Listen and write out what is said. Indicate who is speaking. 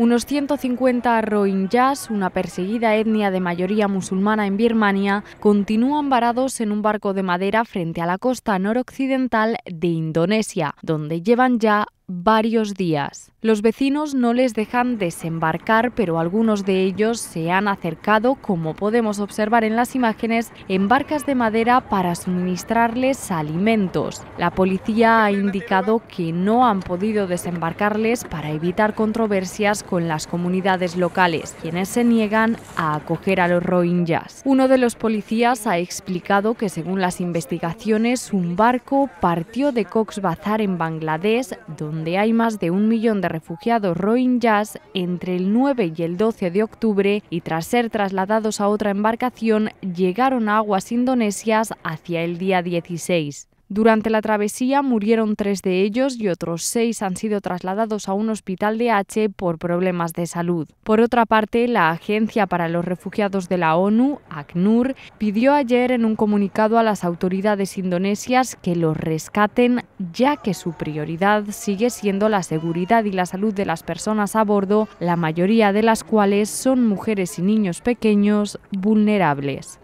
Speaker 1: Unos 150 rohingyas, una perseguida etnia de mayoría musulmana en Birmania, continúan varados en un barco de madera frente a la costa noroccidental de Indonesia, donde llevan ya varios días. Los vecinos no les dejan desembarcar, pero algunos de ellos se han acercado, como podemos observar en las imágenes, en barcas de madera para suministrarles alimentos. La policía ha indicado que no han podido desembarcarles para evitar controversias con las comunidades locales, quienes se niegan a acoger a los rohingyas. Uno de los policías ha explicado que según las investigaciones, un barco partió de cox Bazar en Bangladesh, donde donde hay más de un millón de refugiados rohingyas, entre el 9 y el 12 de octubre y tras ser trasladados a otra embarcación, llegaron a aguas indonesias hacia el día 16. Durante la travesía murieron tres de ellos y otros seis han sido trasladados a un hospital de H por problemas de salud. Por otra parte, la Agencia para los Refugiados de la ONU, ACNUR, pidió ayer en un comunicado a las autoridades indonesias que los rescaten ya que su prioridad sigue siendo la seguridad y la salud de las personas a bordo, la mayoría de las cuales son mujeres y niños pequeños vulnerables.